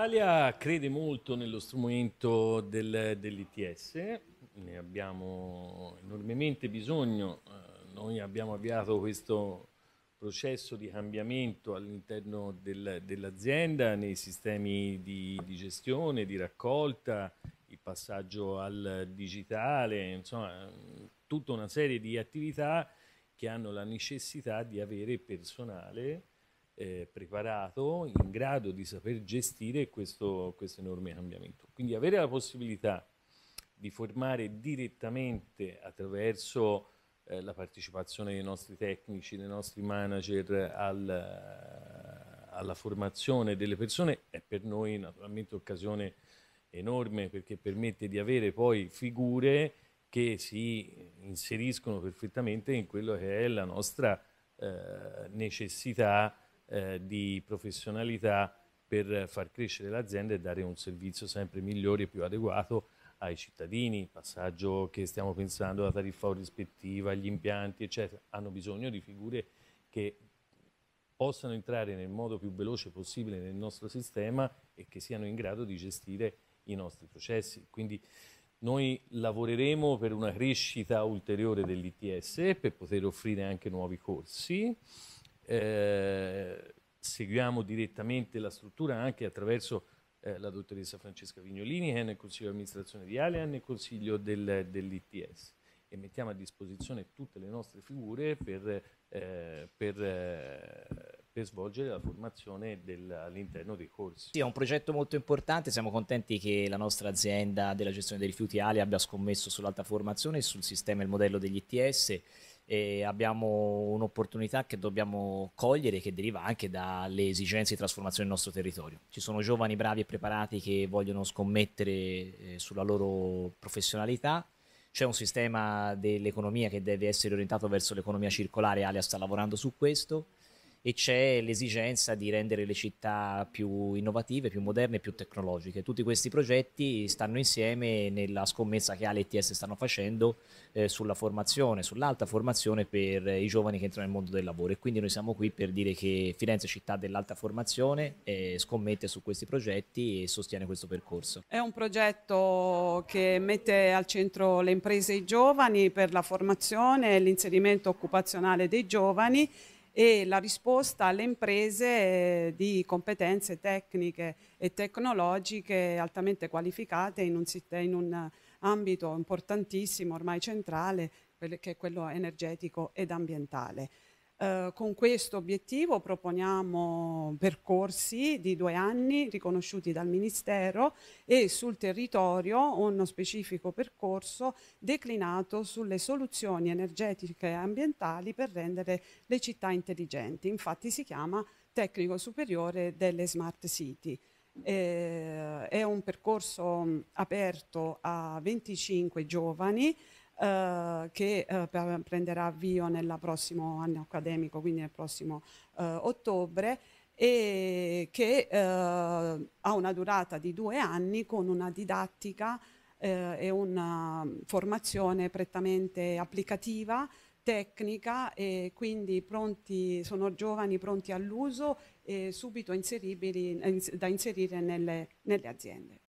L'Italia crede molto nello strumento del, dell'ITS, ne abbiamo enormemente bisogno. Eh, noi abbiamo avviato questo processo di cambiamento all'interno del, dell'azienda, nei sistemi di, di, gestione, di raccolta, il passaggio al digitale, insomma tutta una serie di attività che hanno la necessità di avere personale eh, preparato, in grado di saper gestire questo, questo enorme cambiamento. Quindi avere la possibilità di formare direttamente attraverso eh, la partecipazione dei nostri tecnici, dei nostri manager al, alla formazione delle persone è per noi naturalmente occasione enorme perché permette di avere poi figure che si inseriscono perfettamente in quello che è la nostra eh, necessità eh, di professionalità per far crescere l'azienda e dare un servizio sempre migliore e più adeguato ai cittadini, passaggio che stiamo pensando alla tariffa rispettiva, agli impianti, eccetera, hanno bisogno di figure che possano entrare nel modo più veloce possibile nel nostro sistema e che siano in grado di gestire i nostri processi. Quindi noi lavoreremo per una crescita ulteriore dell'ITS per poter offrire anche nuovi corsi. Eh, seguiamo direttamente la struttura anche attraverso eh, la dottoressa Francesca Vignolini che è nel consiglio di amministrazione di Alian e nel consiglio del, dell'ITS e mettiamo a disposizione tutte le nostre figure per, eh, per, eh, per svolgere la formazione del, all'interno dei corsi. Sì, è un progetto molto importante, siamo contenti che la nostra azienda della gestione dei rifiuti Ali abbia scommesso sull'alta formazione e sul sistema e il modello degli ITS e abbiamo un'opportunità che dobbiamo cogliere che deriva anche dalle esigenze di trasformazione del nostro territorio. Ci sono giovani bravi e preparati che vogliono scommettere eh, sulla loro professionalità, c'è un sistema dell'economia che deve essere orientato verso l'economia circolare, Alia sta lavorando su questo e c'è l'esigenza di rendere le città più innovative, più moderne, più tecnologiche. Tutti questi progetti stanno insieme nella scommessa che Ale e stanno facendo eh, sulla formazione, sull'alta formazione per i giovani che entrano nel mondo del lavoro e quindi noi siamo qui per dire che Firenze città dell'alta formazione eh, scommette su questi progetti e sostiene questo percorso. È un progetto che mette al centro le imprese e i giovani per la formazione e l'inserimento occupazionale dei giovani e la risposta alle imprese eh, di competenze tecniche e tecnologiche altamente qualificate in un, in un ambito importantissimo, ormai centrale, che è quello energetico ed ambientale. Eh, con questo obiettivo proponiamo percorsi di due anni riconosciuti dal Ministero e sul territorio uno specifico percorso declinato sulle soluzioni energetiche e ambientali per rendere le città intelligenti. Infatti si chiama tecnico superiore delle smart city. Eh, è un percorso aperto a 25 giovani eh, che eh, prenderà avvio nel prossimo anno accademico, quindi nel prossimo eh, ottobre e che eh, ha una durata di due anni con una didattica eh, e una formazione prettamente applicativa tecnica e quindi pronti, sono giovani pronti all'uso e subito inseribili, da inserire nelle, nelle aziende.